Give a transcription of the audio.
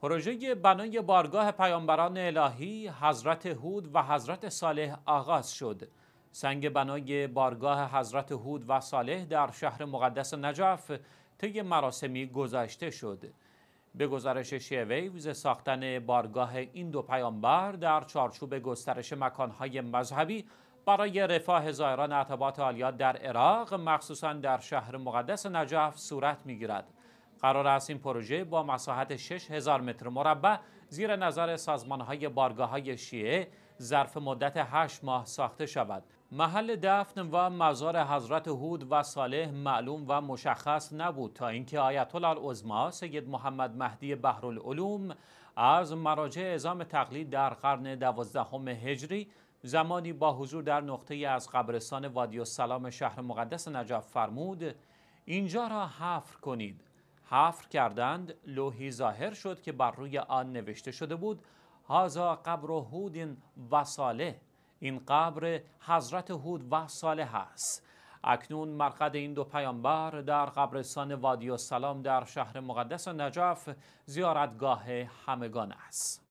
پروژه بنای بارگاه پیامبران الهی حضرت هود و حضرت صالح آغاز شد. سنگ بنای بارگاه حضرت هود و صالح در شهر مقدس نجف طی مراسمی گذاشته شد. به گزارش شیویوز ساختن بارگاه این دو پیامبر در چارچوب گسترش مکانهای مذهبی برای رفاه زائران عطبات عالیات در عراق مخصوصا در شهر مقدس نجف صورت میگیرد. قرار است این پروژه با مساحت 6000 متر مربع زیر نظر سازمانهای بارگاه های شیعه ظرف مدت 8 ماه ساخته شود. محل دفن و مزار حضرت هود و صالح معلوم و مشخص نبود تا اینکه آیت الله العظما سید محمد مهدی بحرالعلوم از مراجع اعزام تقلید در قرن دوازدهم هجری زمانی با حضور در نقطه از قبرستان وادی السلام شهر مقدس نجف فرمود اینجا را حفر کنید حفر کردند لوحی ظاهر شد که بر روی آن نوشته شده بود هازا قبر هود و صالح این قبر حضرت هود و صالح است اکنون مرقد این دو پیامبر در قبرستان وادی السلام در شهر مقدس نجف زیارتگاه همگان است